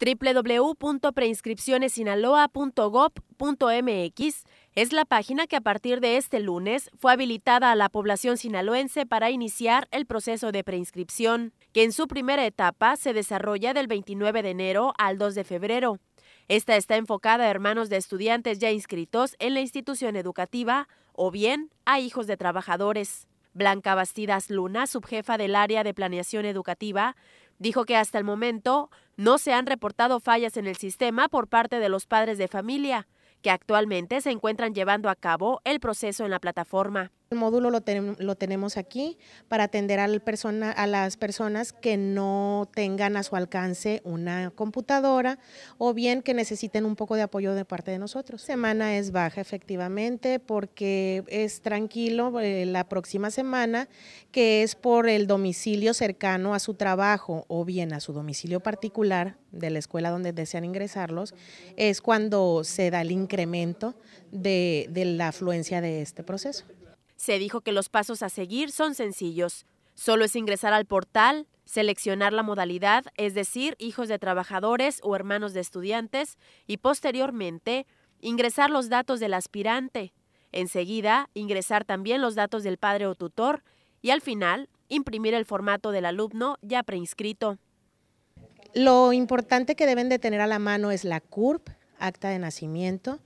www.preinscripcionesinaloa.gob.mx es la página que a partir de este lunes fue habilitada a la población sinaloense para iniciar el proceso de preinscripción, que en su primera etapa se desarrolla del 29 de enero al 2 de febrero. Esta está enfocada a hermanos de estudiantes ya inscritos en la institución educativa o bien a hijos de trabajadores. Blanca Bastidas Luna, subjefa del área de planeación educativa, dijo que hasta el momento no se han reportado fallas en el sistema por parte de los padres de familia, que actualmente se encuentran llevando a cabo el proceso en la plataforma. El módulo lo, tenemos aquí para atender al persona, a las personas que no tengan a su alcance una computadora o bien que necesiten un poco de apoyo de parte de nosotros. Semana es baja efectivamente porque es tranquilo eh, la próxima semana que es por el domicilio cercano a su trabajo o bien a su domicilio particular de la escuela donde desean ingresarlos, es cuando se da el incremento de la afluencia de este proceso. Se dijo que los pasos a seguir son sencillos. Solo es ingresar al portal, seleccionar la modalidad, es decir, hijos de trabajadores o hermanos de estudiantes, y posteriormente ingresar los datos del aspirante. Enseguida, ingresar también los datos del padre o tutor y al final, imprimir el formato del alumno ya preinscrito. Lo importante que deben de tener a la mano es la CURP, acta de nacimiento,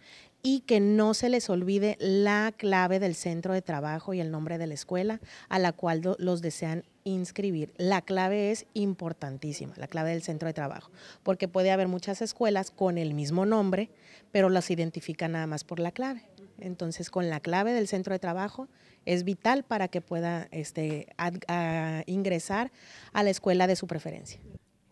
y que no se les olvide la clave del centro de trabajo y el nombre de la escuela a la cual los desean inscribir. La clave es importantísima, la clave del centro de trabajo, porque puede haber muchas escuelas con el mismo nombre, pero las identifican nada más por la clave. Entonces, con la clave del centro de trabajo es vital para que pueda este, ingresar a la escuela de su preferencia.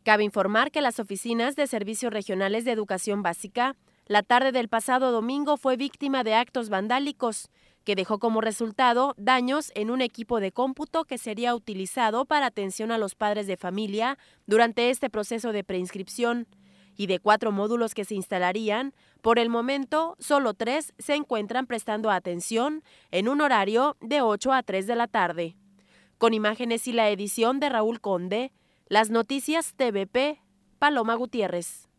Cabe informar que las oficinas de servicios regionales de educación básica la tarde del pasado domingo fue víctima de actos vandálicos, que dejó como resultado daños en un equipo de cómputo que sería utilizado para atención a los padres de familia durante este proceso de preinscripción. Y de cuatro módulos que se instalarían, por el momento solo tres se encuentran prestando atención en un horario de 8 a 3 de la tarde. Con imágenes y la edición de Raúl Conde, las noticias TVP, Paloma Gutiérrez.